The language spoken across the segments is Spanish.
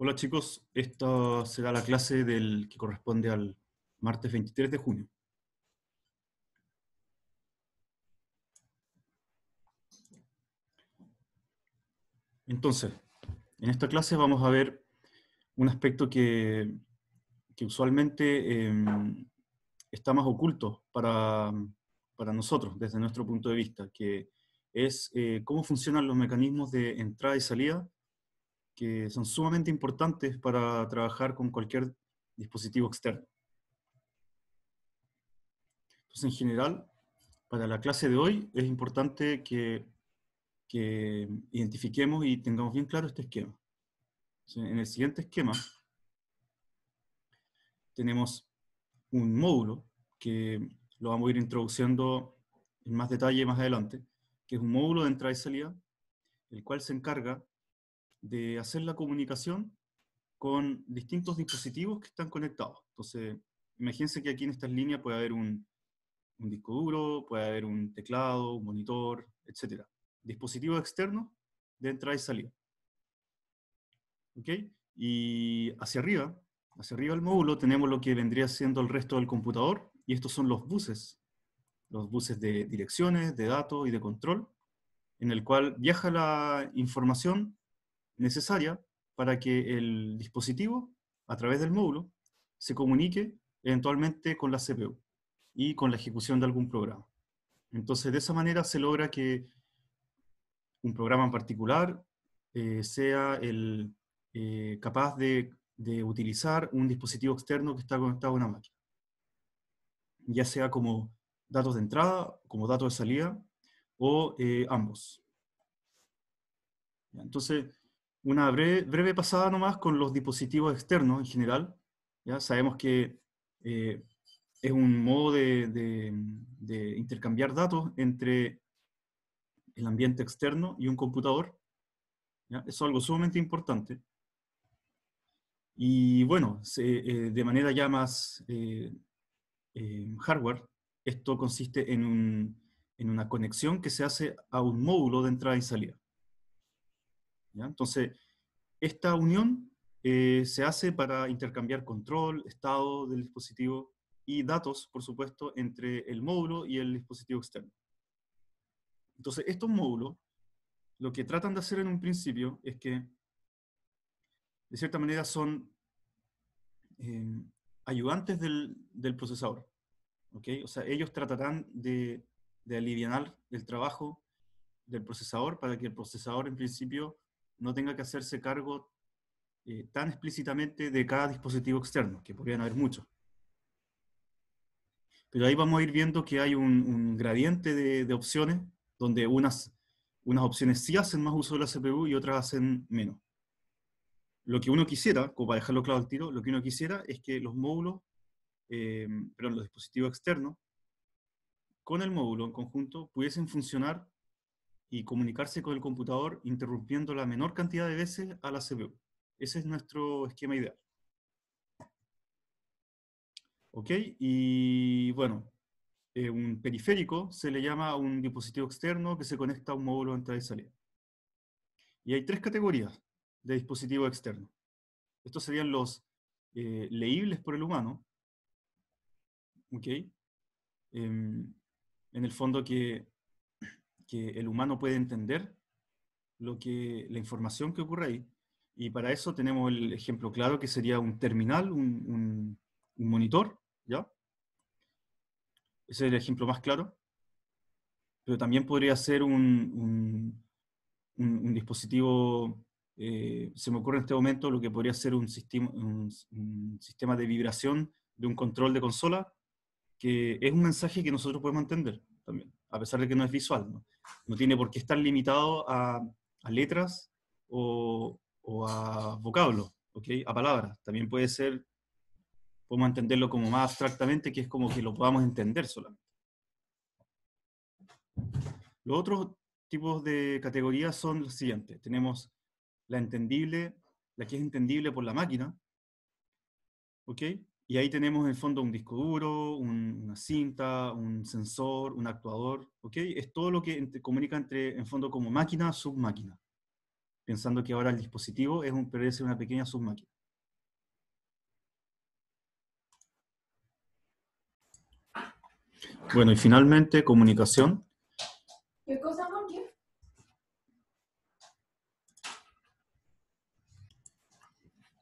Hola chicos, esta será la clase del, que corresponde al martes 23 de junio. Entonces, en esta clase vamos a ver un aspecto que, usualmente em, está más oculto para, nosotros, desde nuestro punto de vista, que es eh, cómo funcionan los mecanismos de entrada y salida que son sumamente importantes para trabajar con cualquier dispositivo externo. Entonces, en general, para la clase de hoy es importante que, que identifiquemos y tengamos bien claro este esquema. en el siguiente esquema tenemos un módulo que lo vamos a ir introduciendo en más detalle más adelante, que es un módulo de entrada y salida, el cual se encarga de hacer la comunicación con distintos dispositivos que están conectados. Entonces, imagínense que aquí en estas líneas puede haber un, disco duro, puede haber un teclado, un monitor, etc. Dispositivo externo de entrada y salida. ¿Ok? Y hacia arriba, hacia arriba del módulo, tenemos lo que vendría siendo el resto del computador, y estos son los buses. Los buses de direcciones, de datos y de control, en el cual viaja la información necesaria para que el dispositivo, a través del módulo, se comunique eventualmente con la CPU y con la ejecución de algún programa. Entonces, de esa manera se logra que un programa en particular eh, sea el, eh, capaz de, utilizar un dispositivo externo que está conectado a una máquina. Ya sea como datos de entrada, como datos de salida, o eh, ambos. Entonces, una breve, pasada nomás con los dispositivos externos en general. Ya sabemos que eh, es un modo de, intercambiar datos entre el ambiente externo y un computador. es algo sumamente importante. Y bueno, eh, de manera ya más eh, em, hardware, esto consiste en una conexión que se hace a un módulo de entrada y salida. Entonces, esta unión eh, se hace para intercambiar control, estado del dispositivo y datos, por supuesto, entre el módulo y el dispositivo externo. Entonces, estos módulos lo que tratan de hacer en un principio es que, de cierta manera, son em, ayudantes del, procesador. ¿okay? O sea, ellos tratarán de, de aliviar el trabajo del procesador para que el procesador, en principio, no tenga que hacerse cargo eh, tan explícitamente de cada dispositivo externo, que podrían haber muchos. Pero ahí vamos a ir viendo que hay un, gradiente de, opciones, donde unas, unas opciones sí hacen más uso de la CPU y otras hacen menos. Lo que uno quisiera, como para dejarlo claro al tiro, lo que uno quisiera es que los módulos, eh, perdón, los dispositivos externos, con el módulo en conjunto, pudiesen funcionar y comunicarse con el computador interrumpiendo la menor cantidad de veces a la CPU. Ese es nuestro esquema ideal. ¿Ok? Y bueno, eh, un periférico se le llama un dispositivo externo que se conecta a un módulo de entrada y salida. Y hay tres categorías de dispositivo externo. Estos serían los eh, leíbles por el humano. ¿Ok? Em, en el fondo que que el humano puede entender lo que, la información que ocurre ahí. Y para eso tenemos el ejemplo claro que sería un terminal, un, monitor, ¿ya? Ese es el ejemplo más claro. Pero también podría ser un, un dispositivo, eh, se me ocurre en este momento lo que podría ser un sistema, un sistema de vibración de un control de consola, que es un mensaje que nosotros podemos entender también a pesar de que no es visual. No, tiene por qué estar limitado a, letras o, a vocablos, ¿okay? a palabras. También puede ser, podemos entenderlo como más abstractamente, que es como que lo podamos entender solamente. Los otros tipos de categorías son los siguientes. Tenemos la entendible, la que es entendible por la máquina, ¿ok? Y ahí tenemos en el fondo un disco duro, una cinta, un sensor, un actuador, ¿ok? Es todo lo que comunica entre, en fondo como máquina, submáquina. Pensando que ahora el dispositivo es un, ser una pequeña submáquina. Bueno, y finalmente comunicación. ¿Qué cosa,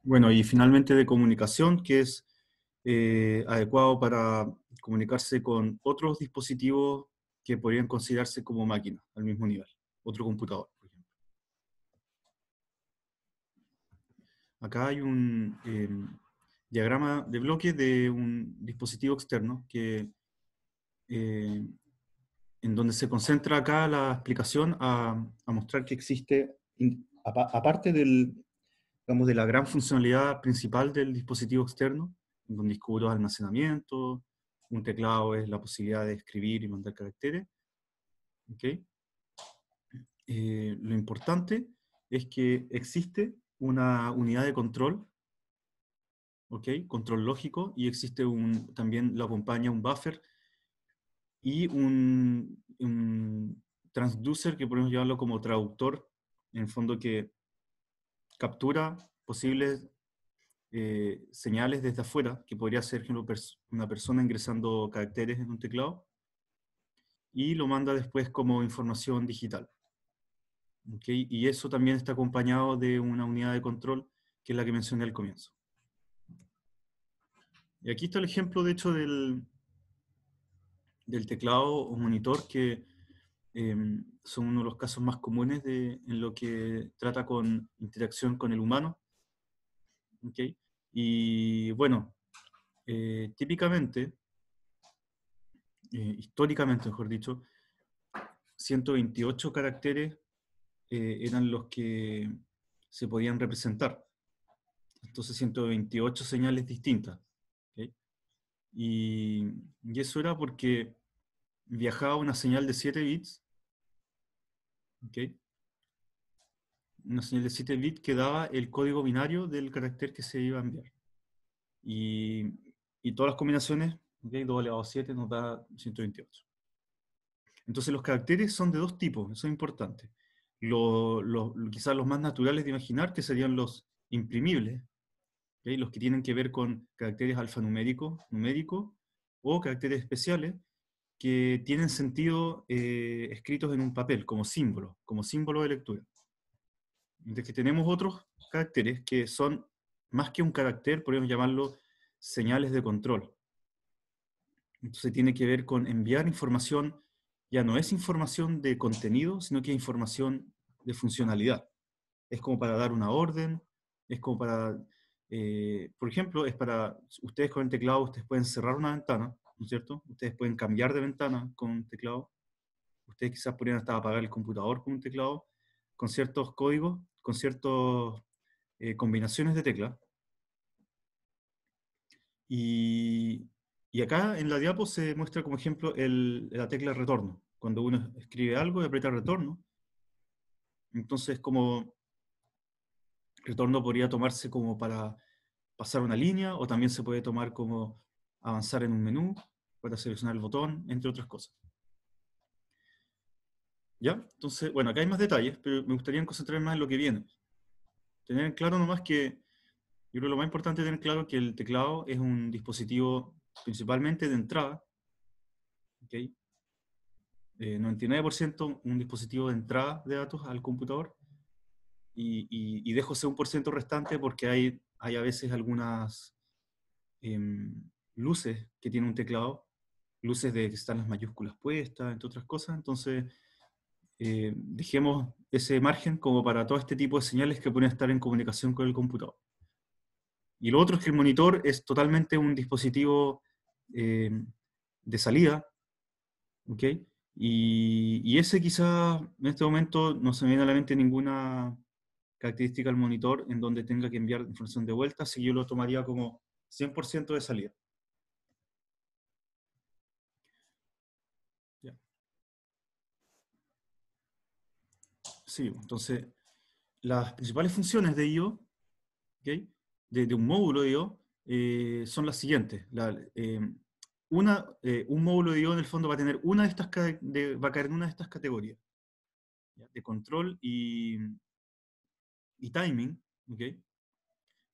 Bueno, y finalmente de comunicación, que es eh, adecuado para comunicarse con otros dispositivos que podrían considerarse como máquinas al mismo nivel, otro computador, por ejemplo. Acá hay un eh, diagrama de bloque de un dispositivo externo que eh, en donde se concentra acá la explicación a, mostrar que existe, aparte del, de la gran funcionalidad principal del dispositivo externo, donde descubro almacenamiento un teclado es la posibilidad de escribir y mandar caracteres. Eh, lo importante es que existe una unidad de control, control lógico, y existe un, también la acompaña un buffer y un, un transducer, que podemos llamarlo como traductor, en fondo que captura posibles eh, señales desde afuera, que podría ser una persona ingresando caracteres en un teclado, y lo manda después como información digital. ¿Okay? Y eso también está acompañado de una unidad de control, que es la que mencioné al comienzo. Y aquí está el ejemplo, de hecho, del, del teclado o monitor, que em, son uno de los casos más comunes de, en lo que trata con interacción con el humano. ¿Okay? Y bueno, eh, típicamente, eh, históricamente mejor dicho, 128 caracteres eh, eran los que se podían representar. Entonces 128 señales distintas. Y, eso era porque viajaba una señal de 7 bits una señal de 7 bits que daba el código binario del carácter que se iba a enviar. Y, y todas las combinaciones, okay, 2 a 7 nos da 128. Entonces los caracteres son de dos tipos, eso es importante. quizás los más naturales de imaginar, que serían los imprimibles, ¿okay? los que tienen que ver con caracteres alfanuméricos, numérico o caracteres especiales, que tienen sentido eh, escritos en un papel, como símbolo, como símbolo de lectura de que tenemos otros caracteres que son más que un carácter, podríamos llamarlo señales de control. Entonces tiene que ver con enviar información, ya no es información de contenido, sino que es información de funcionalidad. Es como para dar una orden, es como para, eh, por ejemplo, es para, ustedes con el teclado, ustedes pueden cerrar una ventana, ¿no es cierto? Ustedes pueden cambiar de ventana con un teclado. Ustedes quizás podrían hasta apagar el computador con un teclado, con ciertos códigos con ciertas eh, combinaciones de teclas. Y, acá en la diapo se muestra como ejemplo el, la tecla retorno. Cuando uno escribe algo y aprieta retorno, entonces como retorno podría tomarse como para pasar una línea o también se puede tomar como avanzar en un menú para seleccionar el botón, entre otras cosas. ¿Ya? Entonces, bueno, acá hay más detalles, pero me gustaría concentrarme más en lo que viene. Tener claro nomás que, yo creo que lo más importante es tener claro que el teclado es un dispositivo principalmente de entrada, ¿ok? 99% eh, un dispositivo de entrada de datos al computador y, y, un dejo ese restante porque hay, hay a veces algunas em, luces que tiene un teclado, luces de que están las mayúsculas puestas, entre otras cosas, entonces eh, dejemos ese margen como para todo este tipo de señales que pueden estar en comunicación con el computador. Y lo otro es que el monitor es totalmente un dispositivo eh, de salida, ¿ok? Y, ese quizá en este momento no se me viene a la mente ninguna característica del monitor en donde tenga que enviar información de vuelta, así que yo lo tomaría como 100% de salida. Pues, entonces, las principales funciones de IO, de, un módulo de IO, eh, son las siguientes. Eh, una, eh, un módulo de IO en el fondo va a tener una de estas, va a caer en una de estas categorías, de control y, y timing, que en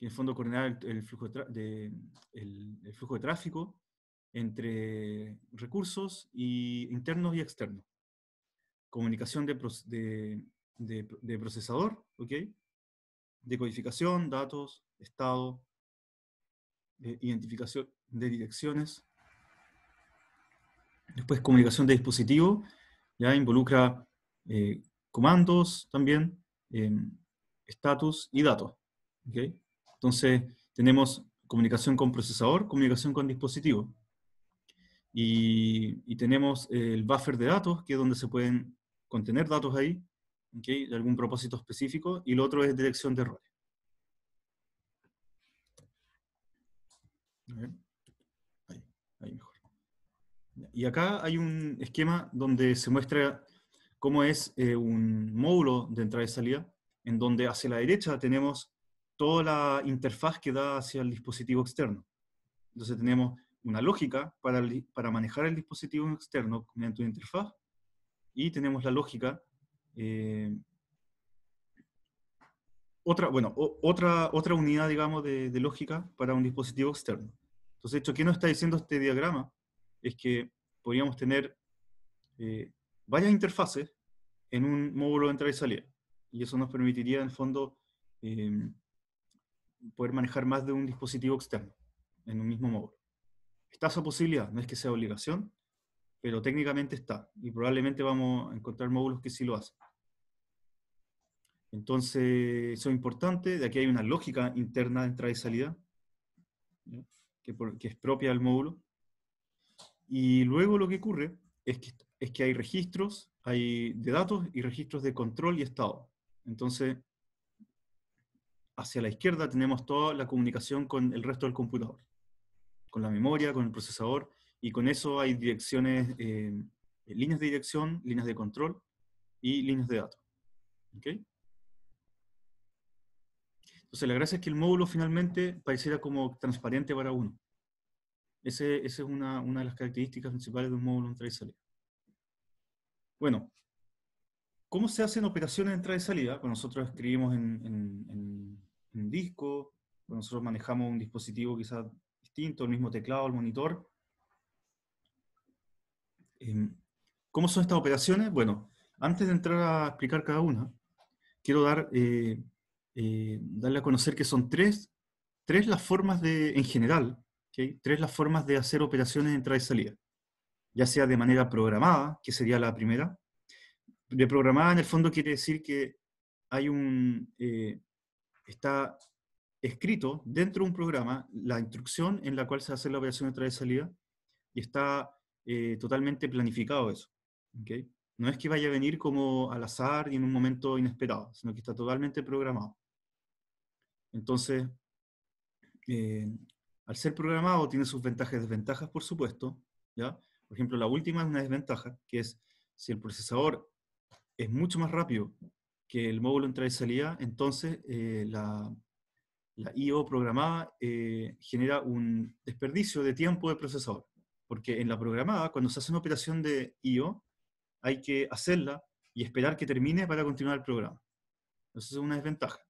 el fondo coordinar el, flujo, de, flujo de tráfico entre recursos y internos y externos. Comunicación de, de de, procesador, ¿ok? De codificación, datos, estado, identificación de direcciones. Después comunicación de dispositivo, ya involucra eh, comandos también, em, estatus y datos. ¿okay? Entonces tenemos comunicación con procesador, comunicación con dispositivo. y tenemos el buffer de datos, que es donde se pueden contener datos ahí, de algún propósito específico, y lo otro es detección de errores. Y acá hay un esquema donde se muestra cómo es eh, un módulo de entrada y salida, en donde hacia la derecha tenemos toda la interfaz que da hacia el dispositivo externo. Entonces tenemos una lógica para, para manejar el dispositivo externo mediante una interfaz y tenemos la lógica eh, otra, bueno, otra, otra unidad, digamos, de, lógica para un dispositivo externo. Entonces, hecho, ¿qué nos está diciendo este diagrama? Es que podríamos tener eh, varias interfaces en un módulo de entrada y salida. Y eso nos permitiría, en el fondo, eh, poder manejar más de un dispositivo externo en un mismo módulo. Está esa posibilidad, no es que sea obligación, pero técnicamente está y probablemente vamos a encontrar módulos que sí lo hacen. Entonces, eso es importante, de aquí hay una lógica interna de entrada y salida, que, es propia del módulo. Y luego lo que ocurre es que, es que hay registros hay de datos y registros de control y estado. Entonces, hacia la izquierda tenemos toda la comunicación con el resto del computador, con la memoria, con el procesador, y con eso hay direcciones, eh, líneas de dirección, líneas de control y líneas de datos. Entonces la gracia es que el módulo finalmente pareciera como transparente para uno. Esa es una, de las características principales de un módulo entrada y salida. Bueno, ¿cómo se hacen operaciones de entrada y salida? Cuando nosotros escribimos en, un disco, nosotros manejamos un dispositivo quizás distinto, el mismo teclado, el monitor, Em, ¿Cómo son estas operaciones? Bueno, antes de entrar a explicar cada una, quiero dar, eh, eh, darle a conocer que son tres, las formas de, en general, tres las formas de hacer operaciones de entrada y salida. Ya sea de manera programada, que sería la primera. De programada en el fondo quiere decir que hay un, eh, está escrito dentro de un programa la instrucción en la cual se hace la operación de entrada y salida y está eh, totalmente planificado eso. ¿okay? No es que vaya a venir como al azar y en un momento inesperado, sino que está totalmente programado. Entonces, eh, al ser programado tiene sus ventajas y desventajas, por supuesto. ¿ya? Por ejemplo, la última es una desventaja, que es si el procesador es mucho más rápido que el módulo entrada y salida, entonces eh, la, la IO programada genera un desperdicio de tiempo de procesador porque en la programada, cuando se hace una operación de IO, hay que hacerla y esperar que termine para continuar el programa. Entonces es una desventaja.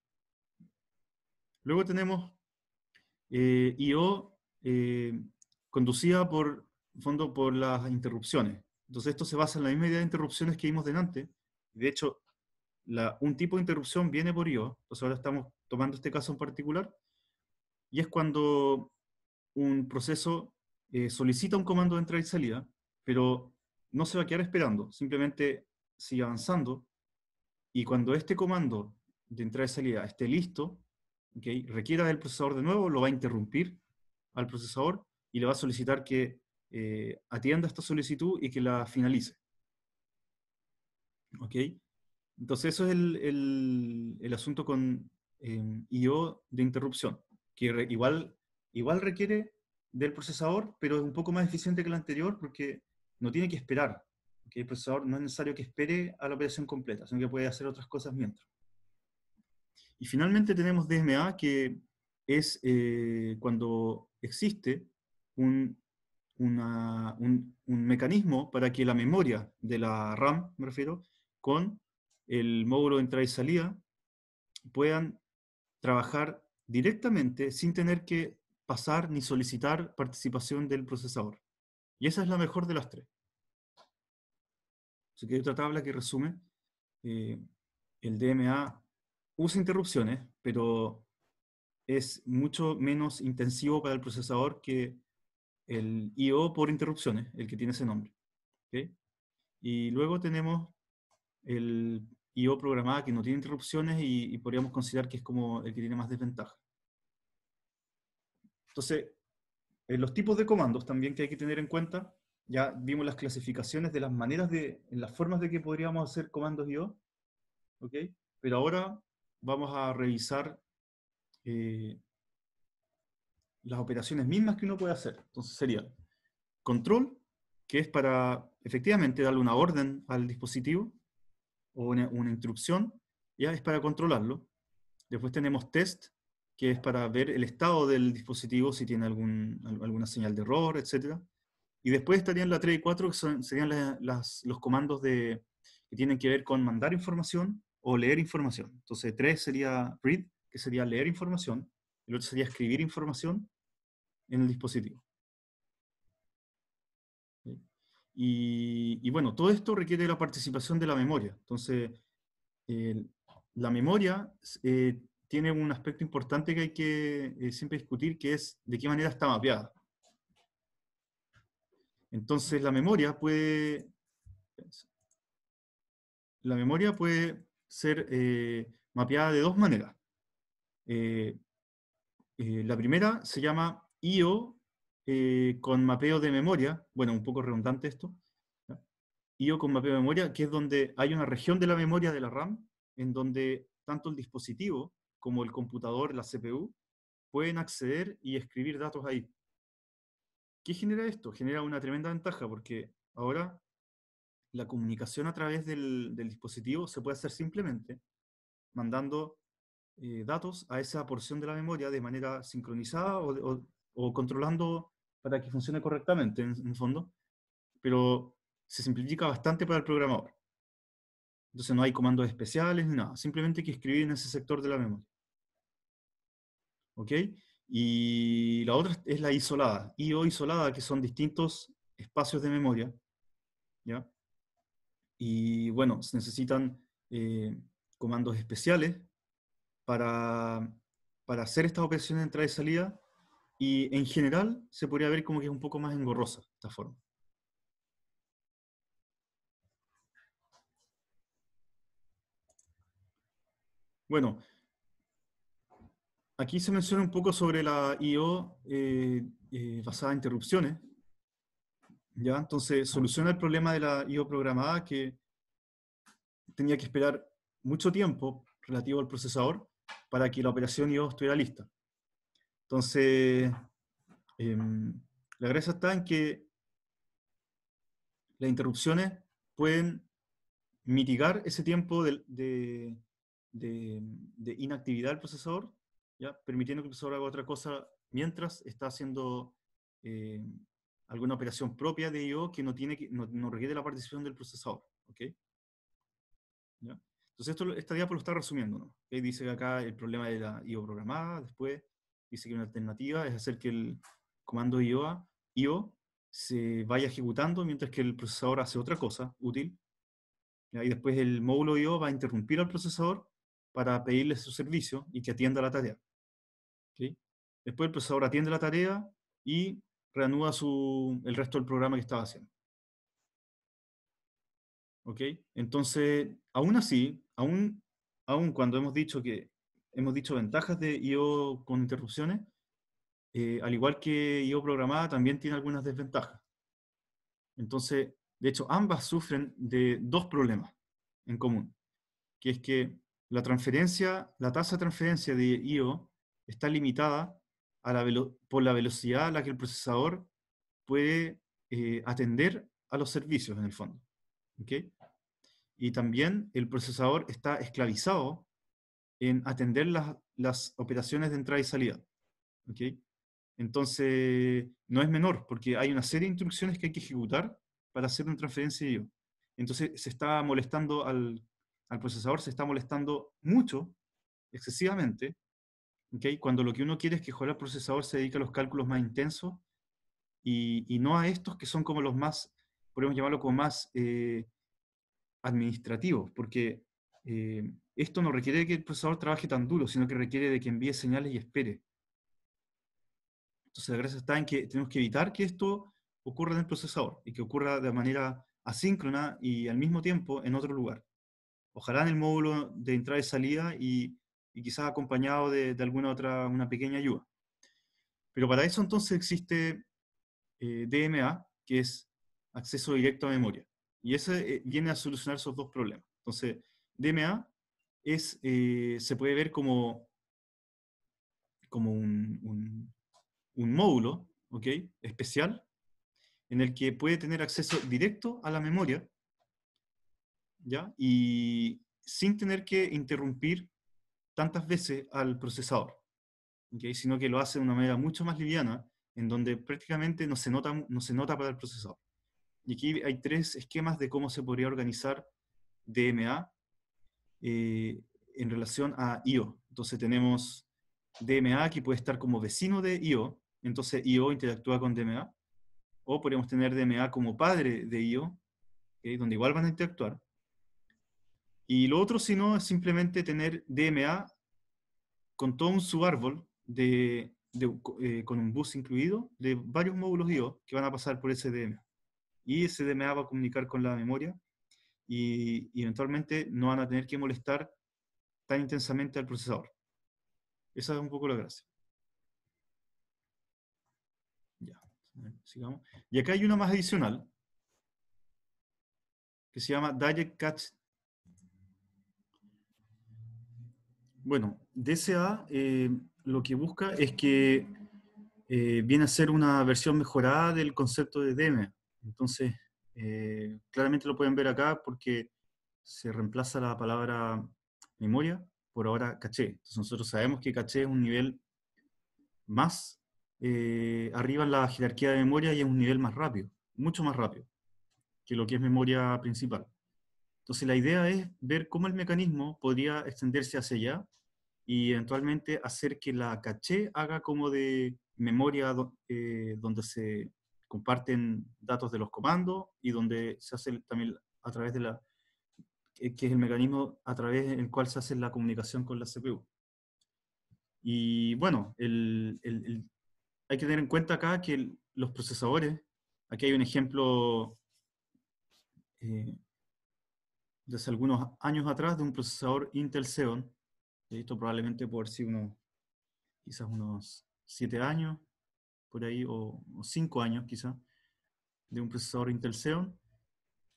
Luego tenemos eh, IO eh, conducida por, fondo, por las interrupciones. Entonces esto se basa en la misma idea de interrupciones que vimos delante. De hecho, la, un tipo de interrupción viene por IO, entonces ahora estamos tomando este caso en particular, y es cuando un proceso eh, solicita un comando de entrada y salida, pero no se va a quedar esperando, simplemente sigue avanzando y cuando este comando de entrada y salida esté listo, requiera del procesador de nuevo, lo va a interrumpir al procesador y le va a solicitar que eh, atienda esta solicitud y que la finalice. ¿Ok? Entonces eso es el, asunto con em, IO de interrupción, que igual, igual requiere del procesador, pero es un poco más eficiente que el anterior porque no tiene que esperar. El procesador no es necesario que espere a la operación completa, sino que puede hacer otras cosas mientras. Y finalmente tenemos DMA, que es eh, cuando existe un, un, mecanismo para que la memoria de la RAM, me refiero, con el módulo de entrada y salida, puedan trabajar directamente sin tener que pasar ni solicitar participación del procesador. Y esa es la mejor de las tres. Así que hay otra tabla que resume. Eh, el DMA usa interrupciones, pero es mucho menos intensivo para el procesador que el IO por interrupciones, el que tiene ese nombre. Y luego tenemos el IO programada que no tiene interrupciones y podríamos considerar que es como el que tiene más desventaja. Entonces, eh, los tipos de comandos también que hay que tener en cuenta, ya vimos las clasificaciones de las maneras de, en las formas de que podríamos hacer comandos IO, ¿ok? Pero ahora vamos a revisar eh, las operaciones mismas que uno puede hacer. Entonces sería control, que es para efectivamente darle una orden al dispositivo o una instrucción, ya es para controlarlo. Después tenemos test, que es para ver el estado del dispositivo, si tiene algún, alguna señal de error, etc. Y después estarían la 3 y 4, que serían los comandos de, que tienen que ver con mandar información o leer información. Entonces 3 sería read, que sería leer información, el otro sería escribir información en el dispositivo. Y, bueno, todo esto requiere la participación de la memoria. Entonces, la memoria eh, tiene un aspecto importante que hay que eh, siempre discutir, que es de qué manera está mapeada. Entonces la memoria puede, la memoria puede ser eh, mapeada de dos maneras. Eh, la primera se llama IO con mapeo de memoria, bueno, un poco redundante esto, IO con mapeo de memoria, que es donde hay una región de la memoria de la RAM en donde tanto el dispositivo como el computador, la CPU, pueden acceder y escribir datos ahí. ¿Qué genera esto? Genera una tremenda ventaja porque ahora la comunicación a través del, dispositivo se puede hacer simplemente mandando eh, datos a esa porción de la memoria de manera sincronizada o, controlando para que funcione correctamente en, el fondo, pero se simplifica bastante para el programador. Entonces no hay comandos especiales ni nada, simplemente hay que escribir en ese sector de la memoria. ¿ok? Y la otra es la isolada, I.O. isolada, que son distintos espacios de memoria, ¿ya? Y bueno, se necesitan eh, comandos especiales para, para hacer estas operaciones de entrada y salida, y en general se podría ver como que es un poco más engorrosa esta forma. Bueno, Aquí se menciona un poco sobre la IO eh, eh, basada en interrupciones. ¿ya? Entonces, soluciona el problema de la IO programada que tenía que esperar mucho tiempo relativo al procesador para que la operación IO estuviera lista. Entonces, em, la gracia está en que las interrupciones pueden mitigar ese tiempo de inactividad del procesador permitiendo que el procesador haga otra cosa mientras está haciendo eh, alguna operación propia de I.O. que no, tiene que, requiere la participación del procesador. ¿okay? Entonces, esto, esta diapositiva lo está resumiendo. ¿no? Dice que acá el problema de la I.O. programada, después dice que una alternativa es hacer que el comando IO, se vaya ejecutando mientras que el procesador hace otra cosa útil. Y después el módulo IO va a interrumpir al procesador para pedirle su servicio y que atienda la tarea. ¿sí? Después el procesador atiende la tarea y reanuda su, el resto del programa que estaba haciendo. ¿Ok? Entonces, aún así, aún, aún cuando hemos dicho que hemos dicho ventajas de IO con interrupciones, eh, al igual que IO programada, también tiene algunas desventajas. Entonces, de hecho, ambas sufren de dos problemas en común, que es que la transferencia, la tasa de transferencia de IO está limitada por la velocidad a la que el procesador puede eh, atender a los servicios en el fondo. Y también el procesador está esclavizado en atender las, operaciones de entrada y salida. Entonces, no es menor, porque hay una serie de instrucciones que hay que ejecutar para hacer una transferencia de IO. Entonces, se está molestando al procesador, se está molestando mucho, excesivamente, cuando lo que uno quiere es que ojalá el procesador se dedique a los cálculos más intensos y, no a estos que son como los más, podemos llamarlo como más eh, administrativos, porque eh, esto no requiere que el procesador trabaje tan duro, sino que requiere de que envíe señales y espere. Entonces la gracia está en que tenemos que evitar que esto ocurra en el procesador y que ocurra de manera asíncrona y al mismo tiempo en otro lugar. Ojalá en el módulo de entrada y salida y y quizás acompañado de, alguna otra, una pequeña ayuda. Pero para eso entonces existe eh, DMA, que es acceso directo a memoria. Y ese eh, viene a solucionar esos dos problemas. Entonces, DMA es, eh, se puede ver como, como un, un, módulo ¿okay? especial en el que puede tener acceso directo a la memoria ¿ya? y sin tener que interrumpir tantas veces al procesador, sino que lo hace de una manera mucho más liviana, en donde prácticamente no se, nota, no se nota para el procesador. Y aquí hay tres esquemas de cómo se podría organizar DMA eh, en relación a IO. Entonces tenemos DMA que puede estar como vecino de IO, entonces IO interactúa con DMA, o podríamos tener DMA como padre de IO, donde igual van a interactuar. Y lo otro, si no, es simplemente tener DMA con todo un subárbol de, de, eh, con un bus incluido de varios módulos IO que van a pasar por ese DMA. Y ese DMA va a comunicar con la memoria y, eventualmente no van a tener que molestar tan intensamente al procesador. Esa es un poco la gracia. Ya, sigamos. Y acá hay una más adicional que se llama Direct Catch Bueno, DSA eh, lo que busca es que eh, viene a ser una versión mejorada del concepto de DM. Entonces, eh, claramente lo pueden ver acá porque se reemplaza la palabra memoria por ahora caché. Entonces nosotros sabemos que caché es un nivel más arriba en la jerarquía de memoria y es un nivel más rápido, mucho más rápido que lo que es memoria principal. Entonces la idea es ver cómo el mecanismo podría extenderse hacia allá y eventualmente hacer que la caché haga como de memoria eh, donde se comparten datos de los comandos y donde se hace también a través de la, que es el mecanismo a través del cual se hace la comunicación con la CPU. Y bueno, hay que tener en cuenta acá que los procesadores, aquí hay un ejemplo eh, desde algunos años atrás de un procesador Intel Xeon. Esto probablemente por si uno, quizás unos 7 años, por ahí, o 5 años quizás, de un procesador Intel Xeon,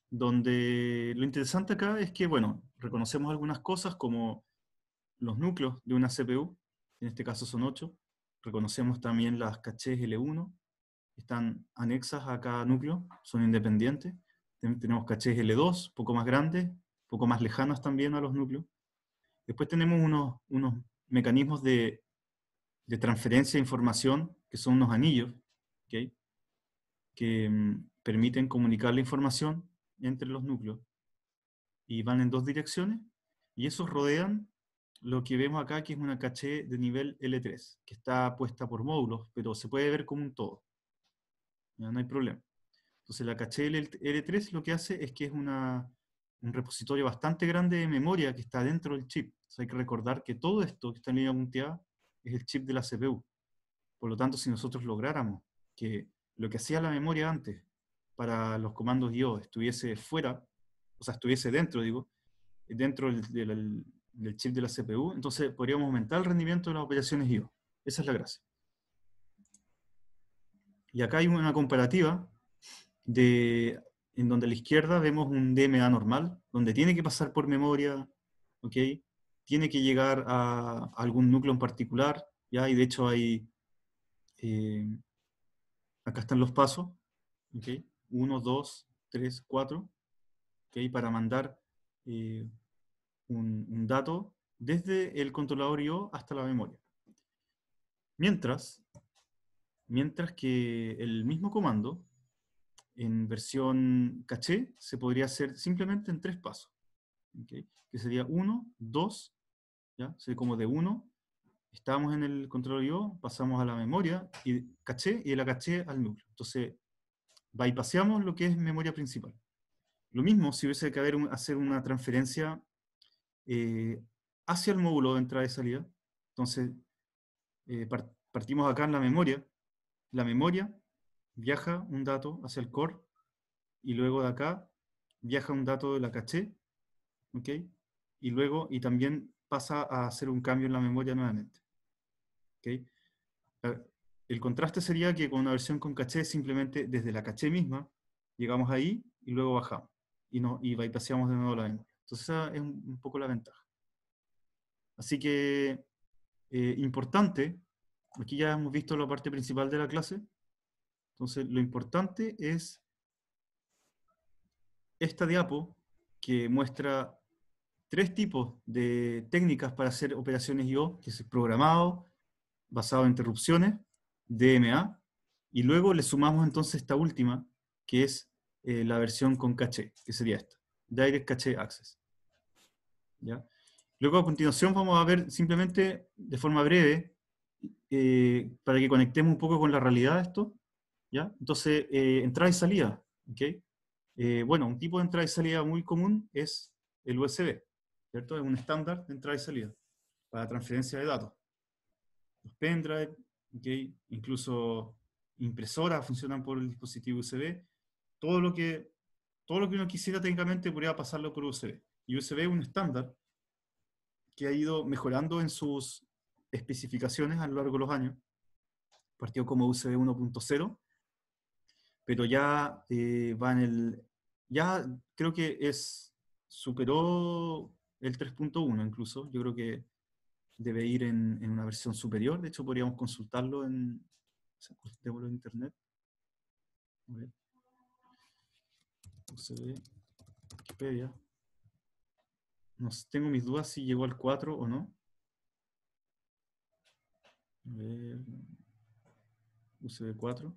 donde lo interesante acá es que, bueno, reconocemos algunas cosas como los núcleos de una CPU, en este caso son 8, reconocemos también las cachés L1, están anexas a cada núcleo, son independientes, tenemos cachés L2, poco más grandes, un poco más lejanos también a los núcleos. Después tenemos unos, mecanismos de, transferencia de información, que son unos anillos, que mm, permiten comunicar la información entre los núcleos. Y van en dos direcciones, y esos rodean lo que vemos acá, que es una caché de nivel L3, que está puesta por módulos, pero se puede ver como un todo. Ya, no hay problema. Entonces la caché L3 lo que hace es que es una un repositorio bastante grande de memoria que está dentro del chip. hay que recordar que todo esto que está en línea punteada es el chip de la CPU. Por lo tanto, si nosotros lográramos que lo que hacía la memoria antes para los comandos IO estuviese fuera, o sea, estuviese dentro, digo, dentro del, del chip de la CPU, entonces podríamos aumentar el rendimiento de las operaciones IO. Esa es la gracia. Y acá hay una comparativa de en donde a la izquierda vemos un DMA normal, donde tiene que pasar por memoria, Tiene que llegar a algún núcleo en particular, ¿ya? Y de hecho hay... Eh, acá están los pasos, 1, 2, 3, 4, Para mandar eh, un, dato desde el controlador IO hasta la memoria. Mientras, mientras que el mismo comando en versión caché se podría hacer simplemente en tres pasos. Que sería uno, 2, ¿ya? Sería como de uno, estamos en el control IO, pasamos a la memoria, y caché, y de la caché al núcleo. Entonces, bypaseamos lo que es memoria principal. Lo mismo si hubiese que hacer una transferencia eh, hacia el módulo de entrada y salida. Entonces, eh, partimos acá en la memoria. La memoria viaja un dato hacia el core y luego de acá viaja un dato de la caché, ¿ok? Y luego, y también pasa a hacer un cambio en la memoria nuevamente. El contraste sería que con una versión con caché, simplemente desde la caché misma, llegamos ahí y luego bajamos y, no, y bypassamos de nuevo la memoria. Entonces esa es un poco la ventaja. Así que, eh, importante, aquí ya hemos visto la parte principal de la clase, entonces, lo importante es esta diapo que muestra tres tipos de técnicas para hacer operaciones IO, que es programado, basado en interrupciones, DMA, y luego le sumamos entonces esta última, que es eh, la versión con caché, que sería esta, Direct Caché Access. Luego a continuación vamos a ver simplemente de forma breve, eh, para que conectemos un poco con la realidad esto, entonces, eh, entrada y salida, eh, bueno, un tipo de entrada y salida muy común es el USB, ¿cierto? Es un estándar de entrada y salida para transferencia de datos. Los pendrive, ¿okay? incluso impresoras funcionan por el dispositivo USB. Todo lo que, todo lo que uno quisiera técnicamente podría pasarlo por USB. Y USB es un estándar que ha ido mejorando en sus especificaciones a lo largo de los años. Partió como USB 1.0 pero ya eh, va en el, ya creo que es, superó el 3.1 incluso, yo creo que debe ir en, una versión superior, de hecho podríamos consultarlo en, en internet. A ver. UCB, Wikipedia. No tengo mis dudas si llegó al 4 o no. A ver. UCB 4.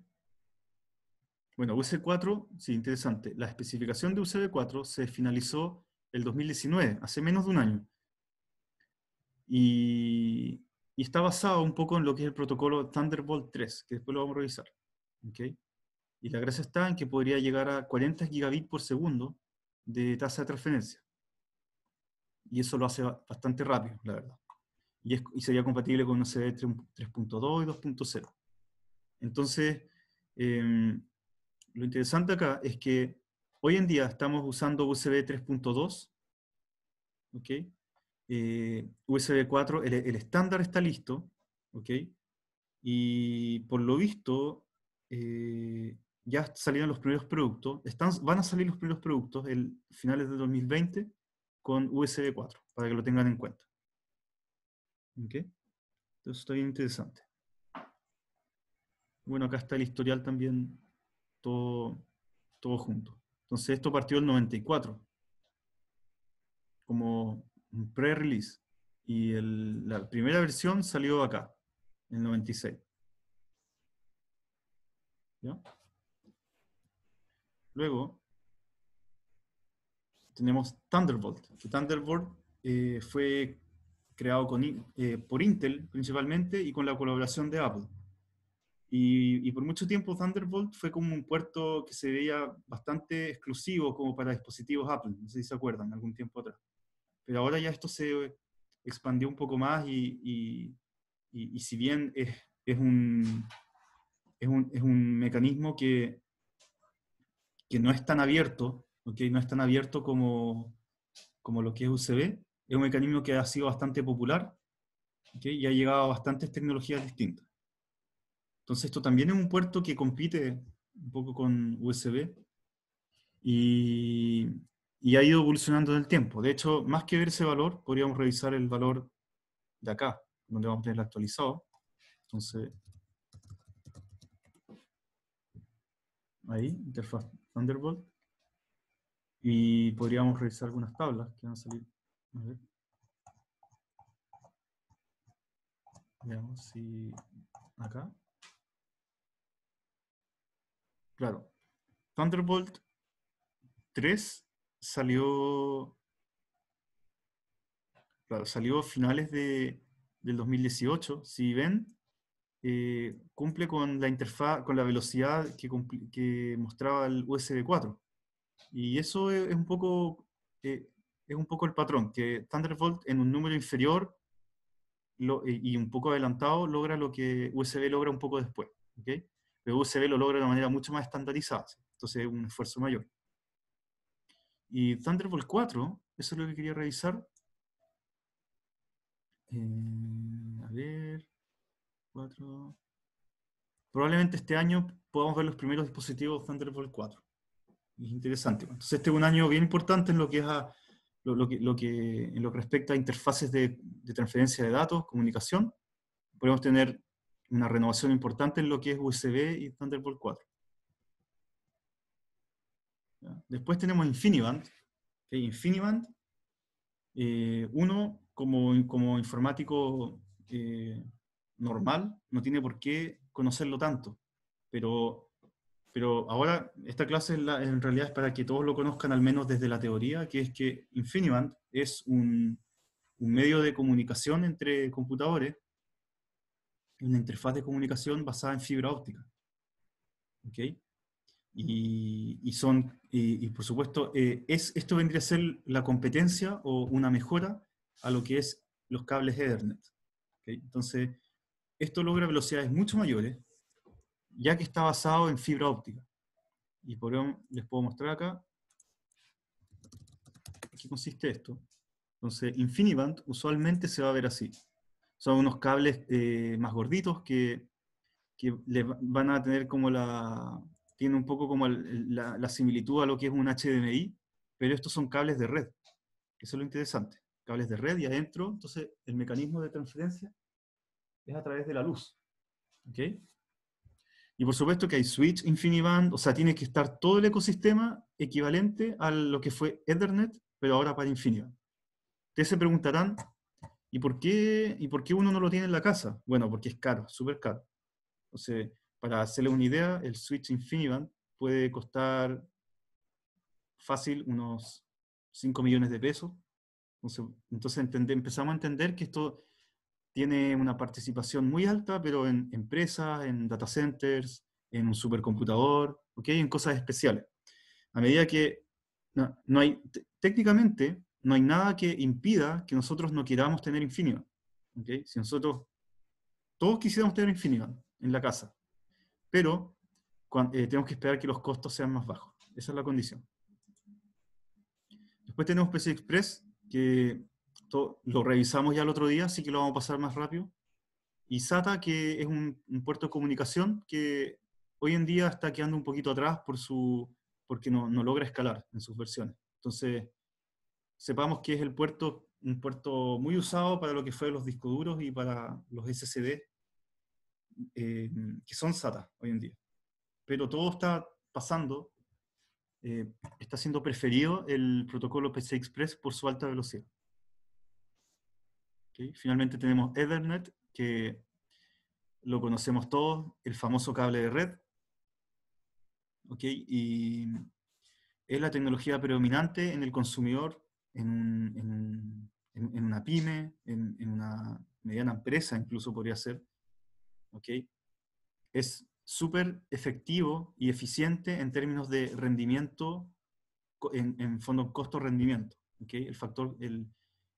Bueno, uc 4 sí, interesante. La especificación de USB4 se finalizó el 2019, hace menos de un año. Y, está basado un poco en lo que es el protocolo Thunderbolt 3, que después lo vamos a revisar. Y la gracia está en que podría llegar a 40 gigabits por segundo de tasa de transferencia. Y eso lo hace bastante rápido, la verdad. Y, sería compatible con USB 3.2 y 2.0. Entonces, em, lo interesante acá es que hoy en día estamos usando USB 3.2, ¿ok? Eh, USB 4, el, estándar está listo, ¿ok? Y por lo visto, eh, ya salieron los primeros productos, están, van a salir los primeros productos el finales de 2020 con USB 4, para que lo tengan en cuenta. ¿Ok? Entonces está bien interesante. Bueno, acá está el historial también todo, todo junto. Entonces esto partió el 94, como un pre-release. Y la primera versión salió acá, en el 96. Luego tenemos Thunderbolt. Thunderbolt eh, fue creado con, eh, por Intel principalmente y con la colaboración de Apple. Y, por mucho tiempo Thunderbolt fue como un puerto que se veía bastante exclusivo como para dispositivos Apple, no sé si se acuerdan, algún tiempo atrás. Pero ahora ya esto se expandió un poco más y, y, y si bien es, un, es, un, es un mecanismo que, que no es tan abierto, ¿okay? no es tan abierto como, como lo que es UCB, es un mecanismo que ha sido bastante popular ¿okay? y ha llegado a bastantes tecnologías distintas. Entonces esto también es un puerto que compite un poco con USB y, ha ido evolucionando en el tiempo. De hecho, más que ver ese valor, podríamos revisar el valor de acá, donde vamos a tenerlo actualizado. Entonces, ahí, interfaz Thunderbolt. Y podríamos revisar algunas tablas que van a salir. A ver. Veamos si acá. Claro. Thunderbolt 3 salió. salió a finales de, del 2018. Si ven, eh, cumple con la interfaz, con la velocidad que, mostraba el USB 4. Y eso es, un poco. Eh, es un poco el patrón, que Thunderbolt en un número inferior eh, y un poco adelantado logra lo que USB logra un poco después. ¿okay? pero USB lo logra de manera mucho más estandarizada, entonces es un esfuerzo mayor. Y Thunderbolt 4, eso es lo que quería revisar. Eh, a ver, 4. Probablemente este año podamos ver los primeros dispositivos Thunderbolt 4. Es interesante. Entonces este es un año bien importante en lo que es lo, que, lo, respecta a interfaces de transferencia de datos, comunicación. Podemos tener una renovación importante en lo que es USB y Thunderbolt 4. Después tenemos Infiniband. Infiniband, eh, uno como, como informático eh, normal no tiene por qué conocerlo tanto, pero, pero ahora esta clase en, realidad es para que todos lo conozcan al menos desde la teoría, que es que Infiniband es un medio de comunicación entre computadores una interfaz de comunicación basada en fibra óptica. Y, son, y, por supuesto, eh, es, esto vendría a ser la competencia o una mejora a lo que es los cables Ethernet. Entonces, esto logra velocidades mucho mayores, ya que está basado en fibra óptica. Y por ejemplo les puedo mostrar acá qué consiste esto. Entonces, InfiniBand usualmente se va a ver así son unos cables eh, más gorditos que, que van a tener como la, tiene un poco como la, similitud a lo que es un HDMI, pero estos son cables de red. Eso es lo interesante. Cables de red y adentro, entonces el mecanismo de transferencia es a través de la luz. ¿Okay? Y por supuesto que hay switch, InfiniBand, o sea, tiene que estar todo el ecosistema equivalente a lo que fue Ethernet, pero ahora para InfiniBand. Ustedes se preguntarán, ¿Y por qué, y por qué uno no lo tiene en la casa? Bueno, porque es caro, súper caro. O sea, para hacerle una idea, el Switch InfiniBand puede costar fácil unos 5 millones de pesos. Entonces, empezamos a entender que esto tiene una participación muy alta, pero en empresas, en data centers, en un supercomputador, ¿okay? en cosas especiales. A medida que no, no hay, técnicamente no hay nada que impida que nosotros no queramos tener infinidad. ¿okay? Si nosotros todos quisiéramos tener infinidad en la casa, pero eh, tenemos que esperar que los costos sean más bajos. Esa es la condición. Después tenemos PC Express, que lo revisamos ya el otro día, así que lo vamos a pasar más rápido. Y SATA, que es un, puerto de comunicación que hoy en día está quedando un poquito atrás por su, porque no, no logra escalar en sus versiones. Entonces, sepamos que es el puerto, un puerto muy usado para lo que fue los discos duros y para los SSD, eh, que son SATA hoy en día. Pero todo está pasando, eh, está siendo preferido el protocolo pc Express por su alta velocidad. Finalmente tenemos Ethernet, que lo conocemos todos, el famoso cable de red. ¿Okay? Y es la tecnología predominante en el consumidor en, una pyme, en, una mediana empresa incluso podría ser, ¿ok? Es súper efectivo y eficiente en términos de rendimiento, en, fondo costo-rendimiento, ¿ok? El factor, el,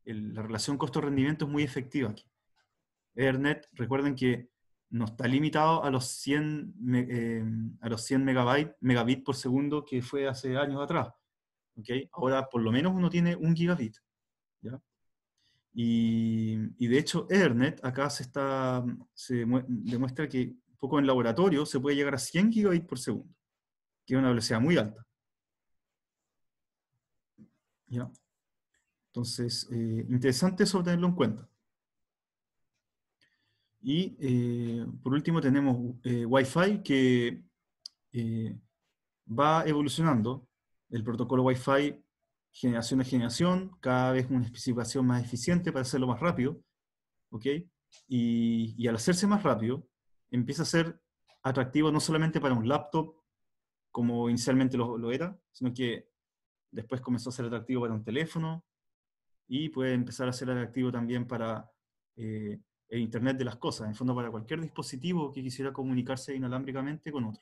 la relación costo-rendimiento es muy efectiva aquí. Ethernet, recuerden que no está limitado a los 100, eh, em, a los 100 megabyte, megabit por segundo que fue hace años atrás. Ahora por lo menos uno tiene un gigabit. Y, de hecho, Ethernet acá se, está, demuestra que un poco en laboratorio se puede llegar a 100 gigabits por segundo, que es una velocidad muy alta. Entonces, eh, interesante eso tenerlo en cuenta. Y eh, por último tenemos eh, Wi-Fi que va evolucionando el protocolo Wi-Fi generación a generación, cada vez una especificación más eficiente para hacerlo más rápido, ¿ok? Y, al hacerse más rápido, empieza a ser atractivo no solamente para un laptop, como inicialmente lo, era, sino que después comenzó a ser atractivo para un teléfono y puede empezar a ser atractivo también para eh, el Internet de las Cosas, en fondo para cualquier dispositivo que quisiera comunicarse inalámbricamente con otro.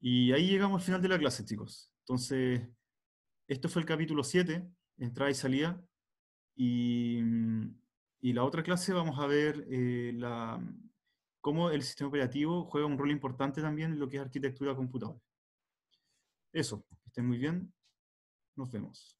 Y ahí llegamos al final de la clase, chicos. Entonces, esto fue el capítulo 7, entrada y salida. Mm, y, la otra clase vamos a ver eh, cómo el sistema operativo juega un rol importante también en lo que es arquitectura computable. Eso, estén muy bien. Nos vemos.